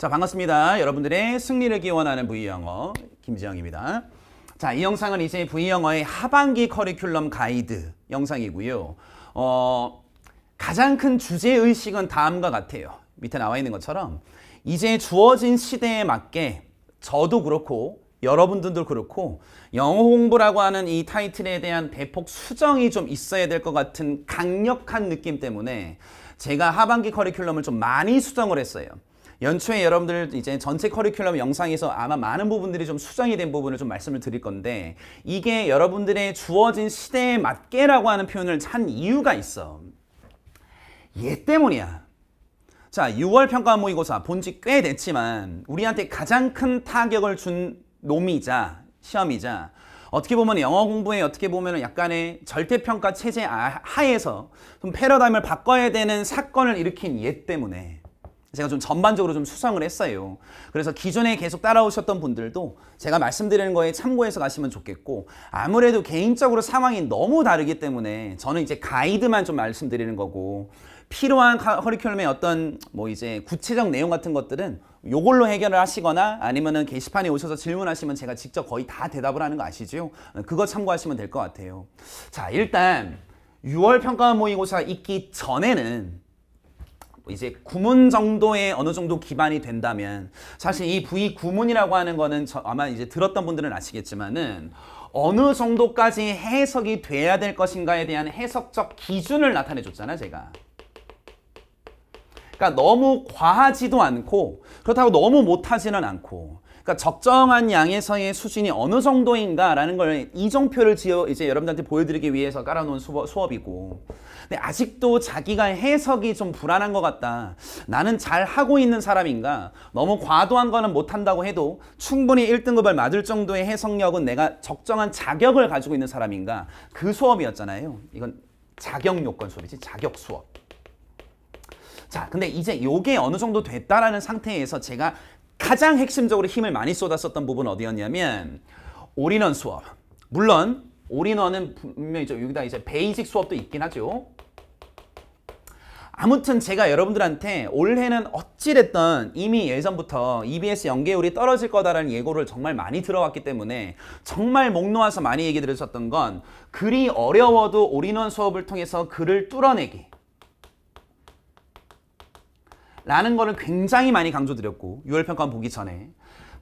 자 반갑습니다. 여러분들의 승리를 기원하는 V영어 김지영입니다. 자 이 영상은 이제 V영어의 하반기 커리큘럼 가이드 영상이고요. 어, 가장 큰 주제의식은 다음과 같아요. 밑에 나와 있는 것처럼 이제 주어진 시대에 맞게 저도 그렇고 여러분들도 그렇고 영어 홍보라고 하는 이 타이틀에 대한 대폭 수정이 좀 있어야 될 것 같은 강력한 느낌 때문에 제가 하반기 커리큘럼을 좀 많이 수정을 했어요. 연초에 여러분들 이제 전체 커리큘럼 영상에서 아마 많은 부분들이 좀 수정이 된 부분을 좀 말씀을 드릴 건데 이게 여러분들의 주어진 시대에 맞게라고 하는 표현을 찬 이유가 있어. 얘 때문이야. 자, 6월 평가 모의고사 본지 꽤 됐지만 우리한테 가장 큰 타격을 준 놈이자 시험이자 어떻게 보면 영어 공부에 어떻게 보면 약간의 절대평가 체제 아, 하에서 좀 패러다임을 바꿔야 되는 사건을 일으킨 얘 때문에 제가 좀 전반적으로 좀 수상을 했어요. 그래서 기존에 계속 따라오셨던 분들도 제가 말씀드리는 거에 참고해서 가시면 좋겠고 아무래도 개인적으로 상황이 너무 다르기 때문에 저는 이제 가이드만 좀 말씀드리는 거고 필요한 커리큘럼의 어떤 뭐 이제 구체적 내용 같은 것들은 요걸로 해결을 하시거나 아니면은 게시판에 오셔서 질문하시면 제가 직접 거의 다 대답을 하는 거 아시죠? 그거 참고하시면 될 것 같아요. 자, 일단 6월 평가 모의고사 있기 전에는 이제 구문 정도에 어느 정도 기반이 된다면 사실 이 부위 구문이라고 하는 거는 아마 이제 들었던 분들은 아시겠지만은 어느 정도까지 해석이 돼야 될 것인가에 대한 해석적 기준을 나타내 줬잖아 제가 그러니까 너무 과하지도 않고 그렇다고 너무 못하지는 않고 그러니까 적정한 양에서의 수준이 어느 정도인가라는 걸 이정표를 지어 이제 여러분들한테 보여드리기 위해서 깔아놓은 수업, 이고 근데 아직도 자기가 해석이 좀 불안한 것 같다. 나는 잘 하고 있는 사람인가? 너무 과도한 거는 못한다고 해도 충분히 1등급을 맞을 정도의 해석력은 내가 적정한 자격을 가지고 있는 사람인가? 그 수업이었잖아요. 이건 자격 요건 수업이지. 자격 수업. 자, 근데 이제 요게 어느 정도 됐다라는 상태에서 제가 가장 핵심적으로 힘을 많이 쏟았었던 부분은 어디였냐면 올인원 수업. 물론 올인원은 분명히 여기다 이제 베이직 수업도 있긴 하죠. 아무튼 제가 여러분들한테 올해는 어찌됐던 이미 예전부터 EBS 연계율이 떨어질 거다라는 예고를 정말 많이 들어왔기 때문에 정말 목 놓아서 많이 얘기 들으셨던건 글이 어려워도 올인원 수업을 통해서 글을 뚫어내기 라는 거를 굉장히 많이 강조드렸고 6월 평가원 보기 전에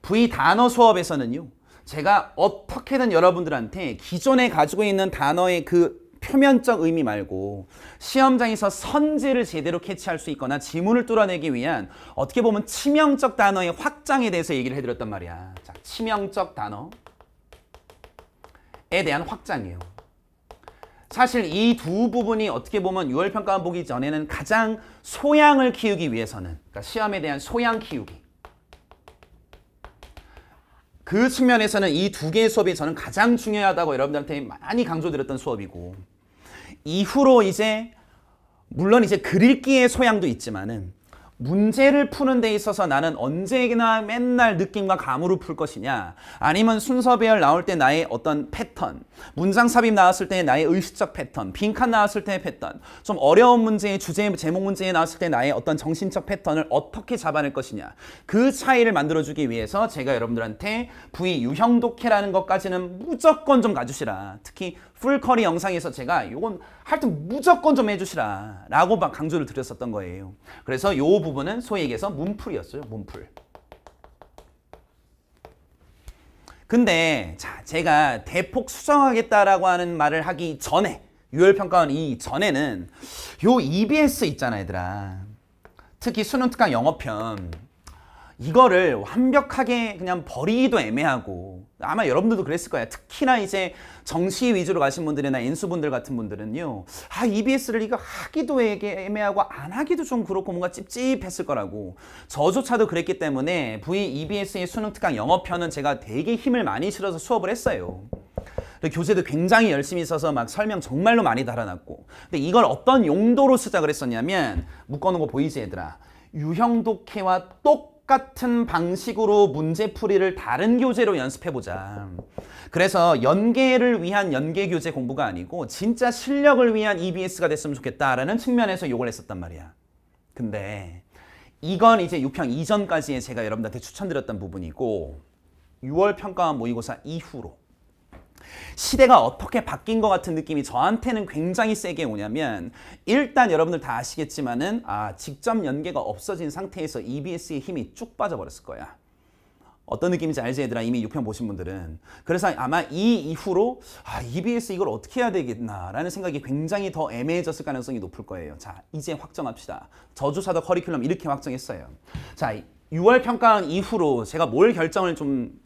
V 단어 수업에서는요. 제가 어떻게든 여러분들한테 기존에 가지고 있는 단어의 그 표면적 의미 말고 시험장에서 선지를 제대로 캐치할 수 있거나 지문을 뚫어내기 위한 어떻게 보면 치명적 단어의 확장에 대해서 얘기를 해드렸단 말이야. 자, 치명적 단어에 대한 확장이에요. 사실 이 두 부분이 어떻게 보면 6월 평가원 보기 전에는 가장 소양을 키우기 위해서는 그러니까 시험에 대한 소양 키우기 그 측면에서는 이 두 개의 수업이 저는 가장 중요하다고 여러분들한테 많이 강조드렸던 수업이고 이후로 이제 물론 이제 글읽기의 소양도 있지만은 문제를 푸는 데 있어서 나는 언제나 맨날 느낌과 감으로 풀 것이냐 아니면 순서 배열 나올 때 나의 어떤 패턴 문장 삽입 나왔을 때 나의 의식적 패턴 빈칸 나왔을 때의 패턴 좀 어려운 문제의 주제 제목 문제에 나왔을 때 나의 어떤 정신적 패턴을 어떻게 잡아낼 것이냐 그 차이를 만들어주기 위해서 제가 여러분들한테 V 유형 독해라는 것까지는 무조건 좀 가주시라 특히 풀커리 영상에서 제가 이건 하여튼 무조건 좀 해주시라 라고 막 강조를 드렸었던 거예요 그래서 요 부분 부분은 소위 얘기해서 문풀이었어요. 문풀. 근데 자 제가 대폭 수정하겠다라고 하는 말을 하기 전에 유혈평가원 이전에는 요 EBS 있잖아 얘들아. 특히 수능 특강 영어편 이거를 완벽하게 그냥 버리기도 애매하고 아마 여러분들도 그랬을 거예요. 특히나 이제 정시 위주로 가신 분들이나 인수분들 같은 분들은요. 아, EBS를 이거 하기도 애매하고 안 하기도 좀 그렇고 뭔가 찝찝했을 거라고 저조차도 그랬기 때문에 V EBS의 수능 특강 영어편은 제가 되게 힘을 많이 실어서 수업을 했어요. 교재도 굉장히 열심히 써서 막 설명 정말로 많이 달아놨고 근데 이걸 어떤 용도로 쓰자 그랬었냐면 묶어놓은 거 보이지 얘들아 유형 독해와 똑 똑같은 방식으로 문제풀이를 다른 교재로 연습해보자. 그래서 연계를 위한 연계 교재 공부가 아니고 진짜 실력을 위한 EBS가 됐으면 좋겠다라는 측면에서 욕을 했었단 말이야. 근데 이건 이제 6평 이전까지의 제가 여러분들한테 추천드렸던 부분이고 6월 평가원 모의고사 이후로 시대가 어떻게 바뀐 것 같은 느낌이 저한테는 굉장히 세게 오냐면 일단 여러분들 다 아시겠지만은 아 직접 연계가 없어진 상태에서 EBS의 힘이 쭉 빠져버렸을 거야. 어떤 느낌인지 알지 얘들아 이미 6편 보신 분들은 그래서 아마 이 이후로 아 EBS 이걸 어떻게 해야 되겠나라는 생각이 굉장히 더 애매해졌을 가능성이 높을 거예요 자 이제 확정합시다 저주사도 커리큘럼 이렇게 확정했어요 자 6월 평가원 이후로 제가 뭘 결정을 좀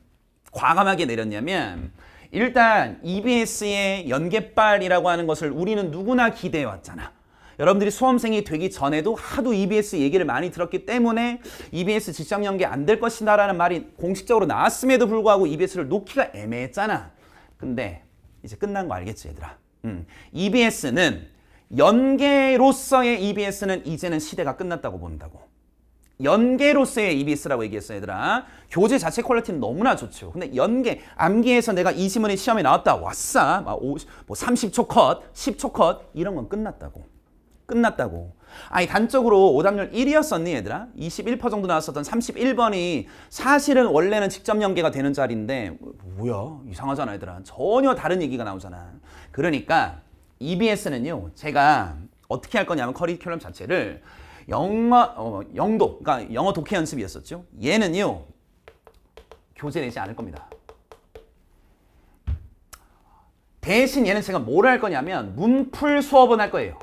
과감하게 내렸냐면 일단 EBS의 연계빨이라고 하는 것을 우리는 누구나 기대해 왔잖아. 여러분들이 수험생이 되기 전에도 하도 EBS 얘기를 많이 들었기 때문에 EBS 직장 연계 안 될 것이다 라는 말이 공식적으로 나왔음에도 불구하고 EBS를 놓기가 애매했잖아. 근데 이제 끝난 거 알겠지 얘들아. 음. EBS는 연계로서의 EBS는 이제는 시대가 끝났다고 본다고. 연계로서의 EBS라고 얘기했어요 얘들아 교재 자체 퀄리티는 너무나 좋죠 근데 연계 암기에서 내가 이 지문이 시험에 나왔다 왔어막5뭐 30초 컷 10초 컷 이런 건 끝났다고 끝났다고 아니 단적으로 오답률 1이었었니 얘들아 21% 정도 나왔었던 31번이 사실은 원래는 직접 연계가 되는 자리인데 뭐야 이상하잖아 얘들아 전혀 다른 얘기가 나오잖아 그러니까 EBS는요 제가 어떻게 할 거냐면 커리큘럼 자체를 영마, 어, 영도, 그러니까 영어 독해 연습이었었죠. 얘는요, 교재 내지 않을 겁니다. 대신 얘는 제가 뭘 할 거냐면 문풀 수업은 할 거예요.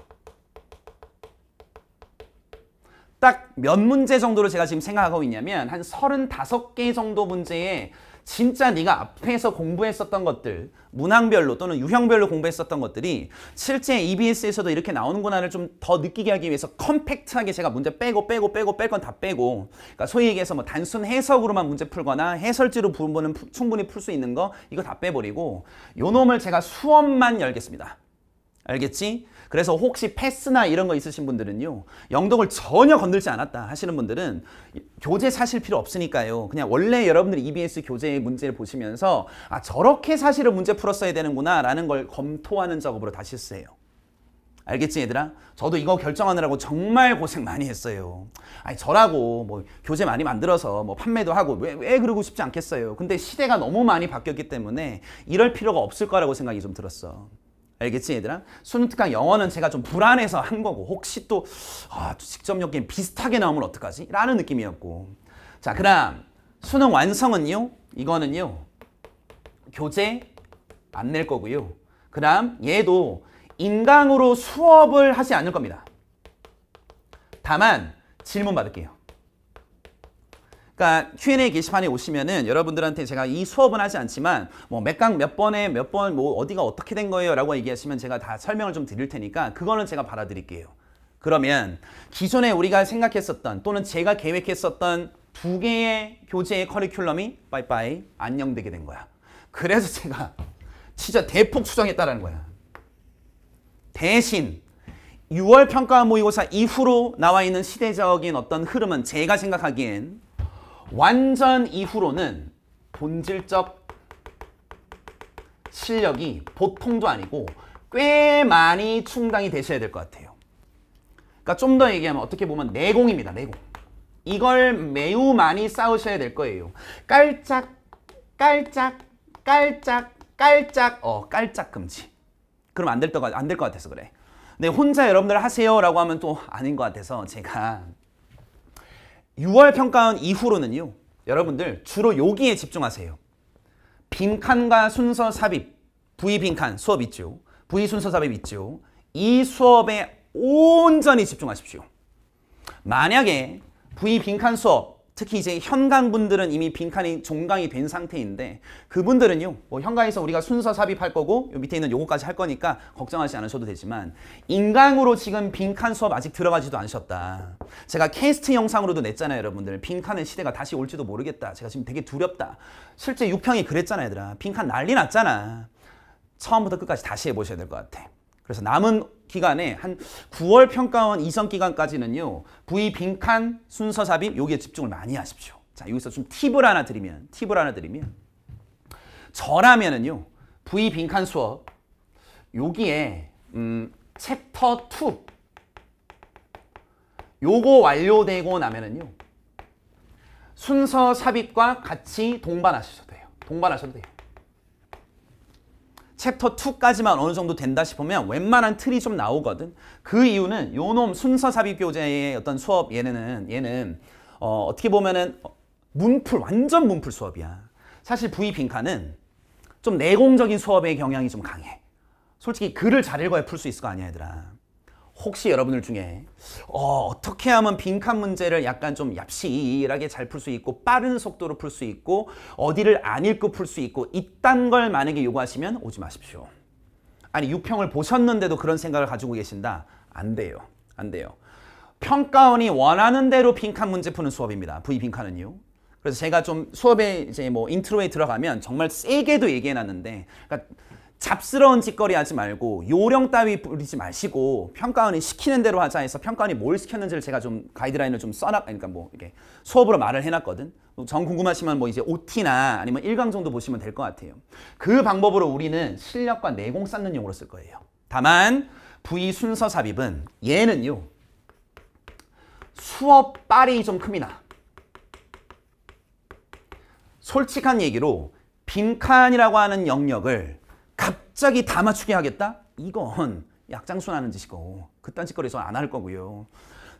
딱 몇 문제 정도를 제가 지금 생각하고 있냐면 한 35개 정도 문제에 진짜 네가 앞에서 공부했었던 것들 문항별로 또는 유형별로 공부했었던 것들이 실제 EBS에서도 이렇게 나오는구나를 좀 더 느끼게 하기 위해서 컴팩트하게 제가 문제 빼고 빼고 빼고 뺄건 다 빼고 그러니까 소위 얘기해서 뭐 단순 해석으로만 문제 풀거나 해설지로 부분은 충분히 풀 수 있는 거 이거 다 빼버리고 요 놈을 제가 수업만 열겠습니다. 알겠지? 그래서 혹시 패스나 이런 거 있으신 분들은요. 영덕을 전혀 건들지 않았다 하시는 분들은 교재 사실 필요 없으니까요. 그냥 원래 여러분들이 EBS 교재의 문제를 보시면서 아 저렇게 사실을 문제 풀었어야 되는구나 라는 걸 검토하는 작업으로 다시 쓰세요. 알겠지 얘들아? 저도 이거 결정하느라고 정말 고생 많이 했어요. 아니 저라고 뭐 교재 많이 만들어서 뭐 판매도 하고 왜, 왜 그러고 싶지 않겠어요. 근데 시대가 너무 많이 바뀌었기 때문에 이럴 필요가 없을 거라고 생각이 좀 들었어. 알겠지 얘들아? 수능특강 영어는 제가 좀 불안해서 한 거고 혹시 또 아, 직접력 게 비슷하게 나오면 어떡하지? 라는 느낌이었고 자 그럼 수능 완성은요? 이거는요 교재 안 낼 거고요 그 다음 얘도 인강으로 수업을 하지 않을 겁니다 다만 질문 받을게요 그러니까 Q&A 게시판에 오시면은 여러분들한테 제가 이 수업은 하지 않지만 뭐몇강 몇 번에 몇번뭐 어디가 어떻게 된 거예요 라고 얘기하시면 제가 다 설명을 좀 드릴 테니까 그거는 제가 받아드릴게요. 그러면 기존에 우리가 생각했었던 또는 제가 계획했었던 두 개의 교재의 커리큘럼이 빠이빠이 안녕되게 된 거야. 그래서 제가 진짜 대폭 수정했다라는 거야. 대신 6월 평가 모의고사 이후로 나와 있는 시대적인 어떤 흐름은 제가 생각하기엔 완전 이후로는 본질적 실력이 보통도 아니고 꽤 많이 충당이 되셔야 될 것 같아요. 그러니까 좀 더 얘기하면 어떻게 보면 내공입니다. 내공. 이걸 매우 많이 싸우셔야 될 거예요. 깔짝, 깔짝, 깔짝, 깔짝, 어, 깔짝 금지. 그럼 안 될 것 같아서 그래. 네, 혼자 여러분들 하세요라고 하면 또 아닌 것 같아서 제가 6월 평가원 이후로는요. 여러분들 주로 여기에 집중하세요. 빈칸과 순서 삽입, V 빈칸 수업 있죠. V 순서 삽입 있죠. 이 수업에 온전히 집중하십시오. 만약에 V 빈칸 수업 특히 이제 현강분들은 이미 빈칸이 종강이 된 상태인데 그분들은요 뭐 현강에서 우리가 순서 삽입할 거고 밑에 있는 요거까지 할 거니까 걱정하지 않으셔도 되지만 인강으로 지금 빈칸 수업 아직 들어가지도 않으셨다 제가 캐스트 영상으로도 냈잖아요 여러분들 빈칸의 시대가 다시 올지도 모르겠다 제가 지금 되게 두렵다 실제 6평이 그랬잖아 요 얘들아 빈칸 난리 났잖아 처음부터 끝까지 다시 해보셔야 될 것 같아 그래서 남은 기간에 한 9월 평가원 이성 기간까지는요. 부의 빈칸 순서 삽입 여기에 집중을 많이 하십시오. 자, 여기서 좀 팁을 하나 드리면 팁을 하나 드리면 저라면은요. 부의 빈칸 수업 여기에 음, 챕터 2 요거 완료되고 나면은요. 순서 삽입과 같이 동반하셔도 돼요. 동반하셔도 돼요. 챕터 2까지만 어느 정도 된다 싶으면 웬만한 틀이 좀 나오거든. 그 이유는 요놈 순서 삽입 교재의 어떤 수업 얘네는 얘는 어, 어떻게 보면은 문풀 완전 문풀 수업이야. 사실 부이 빈칸은 좀 내공적인 수업의 경향이 좀 강해. 솔직히 글을 잘 읽어야 풀 수 있을 거 아니야 얘들아. 혹시 여러분들 중에 어, 떻게 하면 빈칸 문제를 약간 좀 얍실하게 잘 풀 수 있고 빠른 속도로 풀 수 있고 어디를 안 읽고 풀 수 있고 이딴 걸 만약에 요구하시면 오지 마십시오. 아니 6평을 보셨는데도 그런 생각을 가지고 계신다? 안 돼요. 안 돼요. 평가원이 원하는 대로 빈칸 문제 푸는 수업입니다. V 빈칸은요. 그래서 제가 좀 수업에 이제 뭐 인트로에 들어가면 정말 세게도 얘기해 놨는데 그러니까 잡스러운 짓거리 하지 말고 요령 따위 부리지 마시고 평가원이 시키는 대로 하자 해서 평가원이 뭘 시켰는지를 제가 좀 가이드라인을 좀 써놨 그러니까 뭐 이렇게 수업으로 말을 해놨거든 정 뭐 궁금하시면 뭐 이제 OT나 아니면 1강 정도 보시면 될 것 같아요 그 방법으로 우리는 실력과 내공 쌓는 용으로 쓸 거예요 다만 부위 순서 삽입은 얘는요 수업 빨이 좀 큽니다 솔직한 얘기로 빈칸이라고 하는 영역을 갑자기 다 맞추게 하겠다? 이건 약장수하는 짓이고 그딴 짓거리에서안 할 거고요.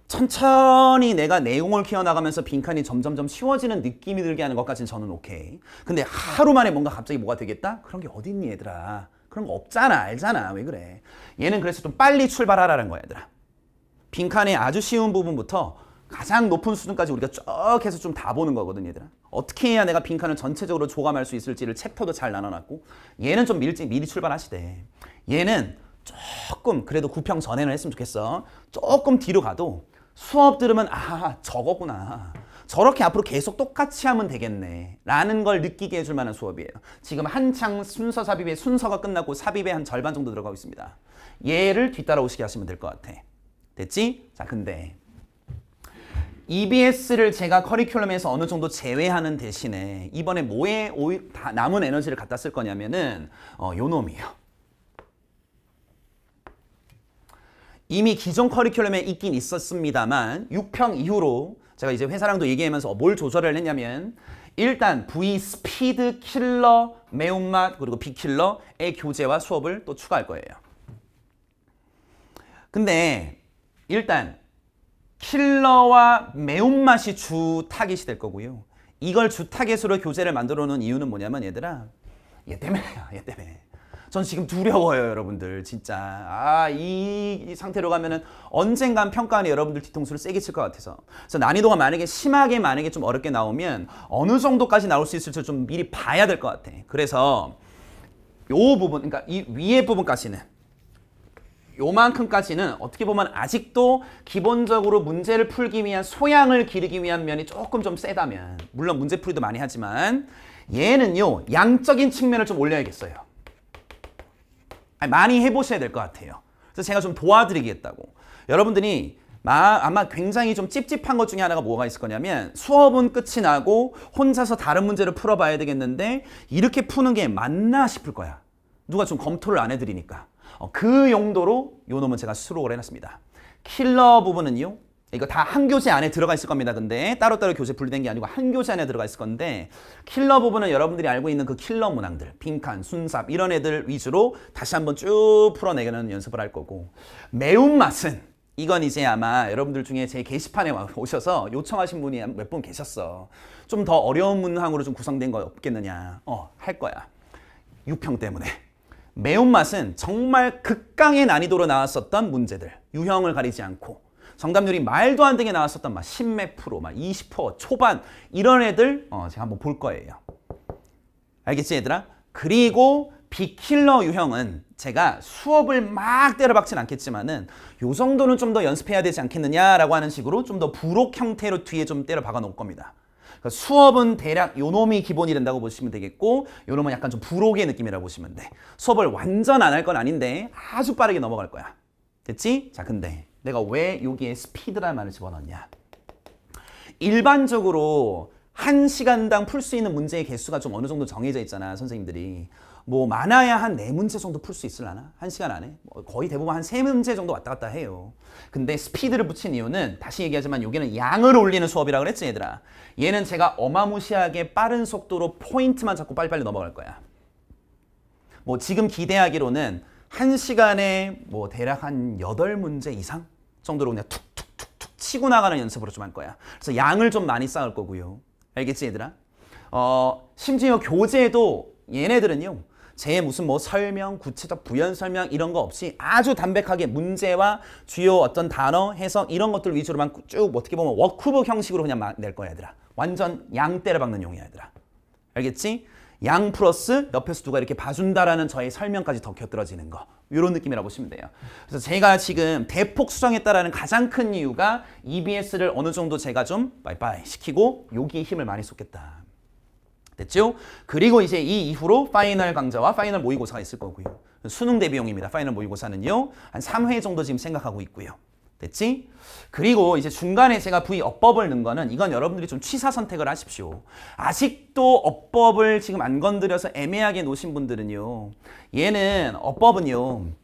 천천히 내가 내용을 키워나가면서 빈칸이 점점점 쉬워지는 느낌이 들게 하는 것까지는 저는 오케이. 근데 하루 만에 뭔가 갑자기 뭐가 되겠다? 그런 게 어딨니 얘들아. 그런 거 없잖아. 알잖아. 왜 그래. 얘는 그래서 좀 빨리 출발하라는 거야 얘들아. 빈칸의 아주 쉬운 부분부터 가장 높은 수준까지 우리가 쭉 해서 좀 다 보는 거거든 얘들아. 어떻게 해야 내가 빈칸을 전체적으로 조감할 수 있을지를 챕터도 잘 나눠놨고 얘는 좀 일찍 미리 출발하시되 얘는 조금 그래도 구평 전에는 했으면 좋겠어 조금 뒤로 가도 수업 들으면 아 저거구나 저렇게 앞으로 계속 똑같이 하면 되겠네 라는 걸 느끼게 해줄 만한 수업이에요 지금 한창 순서 삽입의 순서가 끝나고 삽입의 한 절반 정도 들어가고 있습니다 얘를 뒤따라오시게 하시면 될 것 같아 됐지? 자 근데 EBS를 제가 커리큘럼에서 어느 정도 제외하는 대신에 이번에 뭐에 다 남은 에너지를 갖다 쓸 거냐면은 어, 요 놈이에요. 이미 기존 커리큘럼에 있긴 있었습니다만 6평 이후로 제가 이제 회사랑도 얘기하면서 어, 뭘 조절을 했냐면 일단 V 스피드 킬러 매운맛 그리고 B 킬러의 교재와 수업을 또 추가할 거예요. 근데 일단 킬러와 매운맛이 주 타깃이 될 거고요. 이걸 주 타겟으로 교재를 만들어 놓은 이유는 뭐냐면 얘들아 얘 때문에요. 얘 때문에. 전 지금 두려워요 여러분들 진짜 아이 이 상태로 가면은 언젠간 평가안에 여러분들 뒤통수를 세게 칠 것 같아서 그래서 난이도가 만약에 심하게 만약에 좀 어렵게 나오면 어느 정도까지 나올 수 있을지 좀 미리 봐야 될 것 같아 그래서 요 부분 그러니까 이 위에 부분까지는 요만큼까지는 어떻게 보면 아직도 기본적으로 문제를 풀기 위한 소양을 기르기 위한 면이 조금 좀 세다면 물론 문제풀이도 많이 하지만 얘는요 양적인 측면을 좀 올려야겠어요 많이 해보셔야 될 것 같아요 그래서 제가 좀 도와드리겠다고 여러분들이 마, 아마 굉장히 좀 찝찝한 것 중에 하나가 뭐가 있을 거냐면 수업은 끝이 나고 혼자서 다른 문제를 풀어봐야 되겠는데 이렇게 푸는 게 맞나 싶을 거야 누가 좀 검토를 안 해드리니까 어, 그 용도로 요 놈은 제가 수록을 해놨습니다. 킬러 부분은요. 이거 다 한 교재 안에 들어가 있을 겁니다. 근데 따로따로 교재 분리된 게 아니고 한 교재 안에 들어가 있을 건데 킬러 부분은 여러분들이 알고 있는 그 킬러 문항들 빈칸, 순삽 이런 애들 위주로 다시 한번 쭉 풀어내는 연습을 할 거고 매운맛은 이건 이제 아마 여러분들 중에 제 게시판에 오셔서 요청하신 분이 몇 분 계셨어. 좀 더 어려운 문항으로 좀 구성된 거 없겠느냐. 어, 할 거야. 유평 때문에. 매운맛은 정말 극강의 난이도로 나왔었던 문제들 유형을 가리지 않고 정답률이 말도 안 되게 나왔었던 막 10몇 프로, 막20% 초반 이런 애들 어, 제가 한번 볼 거예요. 알겠지 얘들아? 그리고 비킬러 유형은 제가 수업을 막 때려박진 않겠지만은 요 정도는 좀 더 연습해야 되지 않겠느냐라고 하는 식으로 좀 더 부록 형태로 뒤에 좀 때려박아 놓을 겁니다. 그러니까 수업은 대략 요놈이 기본이 된다고 보시면 되겠고 요놈은 약간 좀 부록의 느낌이라고 보시면 돼. 수업을 완전 안 할 건 아닌데 아주 빠르게 넘어갈 거야. 됐지? 자 근데 내가 왜 여기에 스피드란 말을 집어넣냐 일반적으로 한시간당 풀 수 있는 문제의 개수가 좀 어느 정도 정해져 있잖아 선생님들이. 뭐 많아야 한 네 문제 정도 풀 수 있을라나? 한 시간 안에? 뭐 거의 대부분 한 세 문제 정도 왔다 갔다 해요. 근데 스피드를 붙인 이유는 다시 얘기하지만 여기는 양을 올리는 수업이라 고 그랬지 얘들아. 얘는 제가 어마무시하게 빠른 속도로 포인트만 잡고 빨리빨리 넘어갈 거야. 뭐 지금 기대하기로는 한 시간에 뭐 대략 한 여덟 문제 이상 정도로 그냥 툭툭툭툭 치고 나가는 연습으로 좀 할 거야. 그래서 양을 좀 많이 쌓을 거고요. 알겠지 얘들아? 어, 심지어 교재도 얘네들은요 제 무슨 뭐 설명, 구체적 부연 설명 이런 거 없이 아주 담백하게 문제와 주요 어떤 단어, 해석 이런 것들 위주로만 쭉 어떻게 보면 워크북 형식으로 그냥 낼 거야 얘들아. 완전 양 때려 박는 용이야 얘들아. 알겠지? 양 플러스 옆에서 누가 이렇게 봐준다라는 저의 설명까지 더 곁들어지는 거 이런 느낌이라고 보시면 돼요. 그래서 제가 지금 대폭 수정했다라는 가장 큰 이유가 EBS를 어느 정도 제가 좀 빠이빠이 시키고 여기에 힘을 많이 쏟겠다. 됐죠? 그리고 이제 이 이후로 파이널 강좌와 파이널 모의고사가 있을 거고요. 수능 대비용입니다. 파이널 모의고사는요. 한 3회 정도 지금 생각하고 있고요. 됐지? 그리고 이제 중간에 제가 부위 업법을 넣은 거는 이건 여러분들이 좀 취사 선택을 하십시오. 아직도 업법을 지금 안 건드려서 애매하게 놓으신 분들은요. 얘는 업법은요.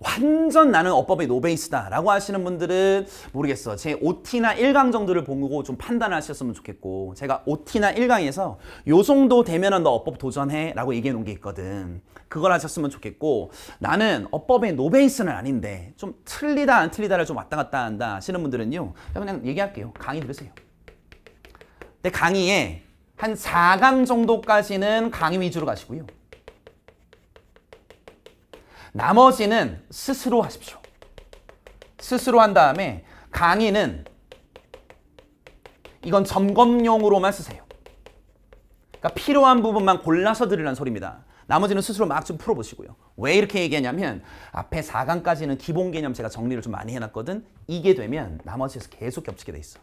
완전 나는 어법의 노베이스다 라고 하시는 분들은 모르겠어 제 OT나 1강 정도를 보고 좀 판단하셨으면 좋겠고 제가 OT나 1강에서 요 정도 되면은 너 어법 도전해 라고 얘기해 놓은 게 있거든 그걸 하셨으면 좋겠고 나는 어법의 노베이스는 아닌데 좀 틀리다 안 틀리다를 좀 왔다 갔다 한다 하시는 분들은요 그냥 얘기할게요 강의 들으세요 근데 강의에 한 4강 정도까지는 강의 위주로 가시고요 나머지는 스스로 하십시오. 스스로 한 다음에 강의는 이건 점검용으로만 쓰세요. 그러니까 필요한 부분만 골라서 들으라 소리입니다. 나머지는 스스로 막 좀 풀어보시고요. 왜 이렇게 얘기하냐면 앞에 4강까지는 기본 개념 제가 정리를 좀 많이 해놨거든. 이게 되면 나머지에서 계속 겹치게 돼 있어.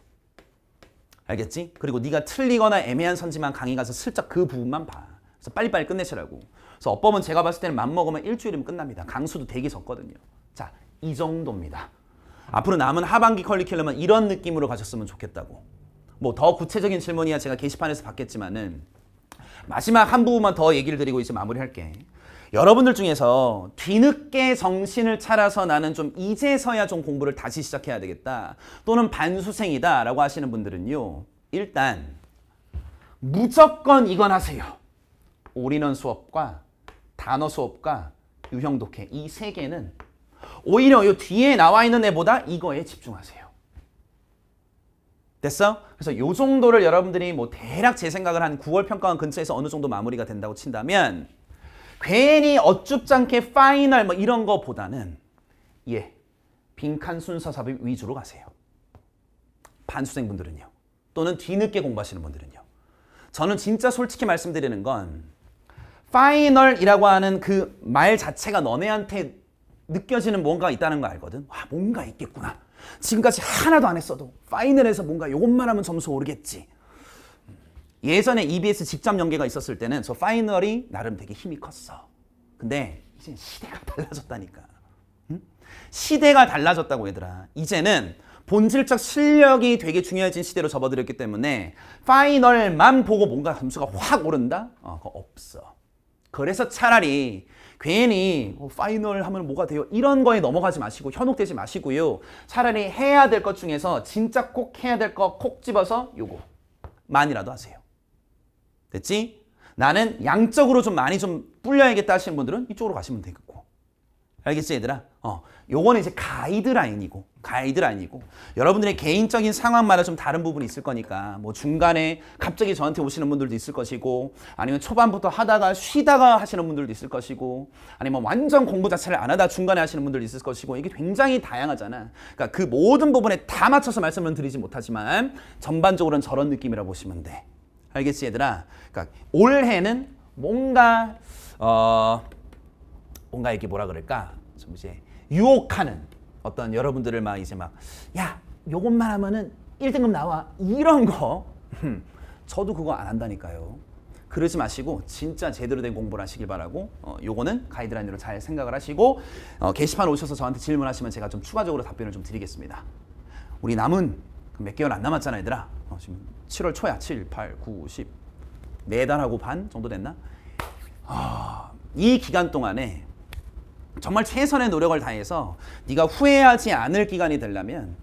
알겠지? 그리고 네가 틀리거나 애매한 선지만 강의 가서 슬쩍 그 부분만 봐. 그래서 빨리빨리 끝내시라고. 그래서 어법은 제가 봤을 때는 맘먹으면 일주일이면 끝납니다. 강수도 되게 적거든요. 자, 이 정도입니다. 앞으로 남은 하반기 컬리큘럼은 이런 느낌으로 가셨으면 좋겠다고. 뭐 더 구체적인 질문이야 제가 게시판에서 받겠지만은 마지막 한 부분만 더 얘기를 드리고 이제 마무리할게. 여러분들 중에서 뒤늦게 정신을 차려서 나는 좀 이제서야 좀 공부를 다시 시작해야 되겠다 또는 반수생이다 라고 하시는 분들은요 일단 무조건 이건 하세요 올인원 수업과 단어 수업과 유형 독해 이 세 개는 오히려 요 뒤에 나와 있는 애보다 이거에 집중하세요. 됐어? 그래서 요 정도를 여러분들이 뭐 대략 제 생각을 한 9월 평가원 근처에서 어느 정도 마무리가 된다고 친다면 괜히 어쭙잖게 파이널 뭐 이런 거보다는 예, 빈칸 순서 삽입 위주로 가세요. 반수생분들은요. 또는 뒤늦게 공부하시는 분들은요. 저는 진짜 솔직히 말씀드리는 건 파이널이라고 하는 그 말 자체가 너네한테 느껴지는 뭔가 있다는 거 알거든. 와, 뭔가 있겠구나. 지금까지 하나도 안 했어도 파이널에서 뭔가 이것만 하면 점수 오르겠지. 예전에 EBS 직접 연계가 있었을 때는 저 파이널이 나름 되게 힘이 컸어. 근데 이제 시대가 달라졌다니까. 시대가 달라졌다고 얘들아. 이제는 본질적 실력이 되게 중요해진 시대로 접어들었기 때문에 파이널만 보고 뭔가 점수가 확 오른다? 어, 그거 없어. 그래서 차라리 괜히 어, 파이널 하면 뭐가 돼요? 이런 거에 넘어가지 마시고 현혹되지 마시고요. 차라리 해야 될 것 중에서 진짜 꼭 해야 될 거 콕 집어서 요거 만이라도 하세요. 됐지? 나는 양적으로 좀 많이 좀 불려야겠다 하시는 분들은 이쪽으로 가시면 되고 알겠지 얘들아? 어, 요거는 이제 가이드라인이고 가이드라인이고 여러분들의 개인적인 상황마다 좀 다른 부분이 있을 거니까 뭐 중간에 갑자기 저한테 오시는 분들도 있을 것이고 아니면 초반부터 하다가 쉬다가 하시는 분들도 있을 것이고 아니면 완전 공부 자체를 안 하다 중간에 하시는 분들도 있을 것이고 이게 굉장히 다양하잖아 그러니까 그 모든 부분에 다 맞춰서 말씀을 드리지 못하지만 전반적으로는 저런 느낌이라고 보시면 돼 알겠지 얘들아? 그러니까 올해는 뭔가 어... 뭔가 이렇게 뭐라 그럴까 좀 이제 유혹하는 어떤 여러분들을 막 이제 막 야 요것만 하면은 1등급 나와 이런 거 저도 그거 안 한다니까요. 그러지 마시고 진짜 제대로 된 공부를 하시길 바라고 어, 요거는 가이드라인으로 잘 생각을 하시고 어, 게시판 오셔서 저한테 질문하시면 제가 좀 추가적으로 답변을 좀 드리겠습니다. 우리 남은 그 몇 개월 안 남았잖아 얘들아. 어, 지금 7월 초야 7, 8, 9, 10. 네 달하고 반 정도 됐나? 아, 이 기간 동안에 정말 최선의 노력을 다해서 네가 후회하지 않을 기간이 되려면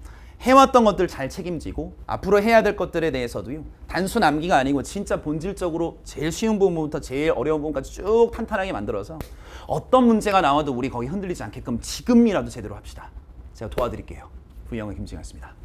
해왔던 것들 잘 책임지고 앞으로 해야 될 것들에 대해서도요 단순 암기가 아니고 진짜 본질적으로 제일 쉬운 부분부터 제일 어려운 부분까지 쭉 탄탄하게 만들어서 어떤 문제가 나와도 우리 거기 흔들리지 않게끔 지금이라도 제대로 합시다 제가 도와드릴게요 부영의 김진아였습니다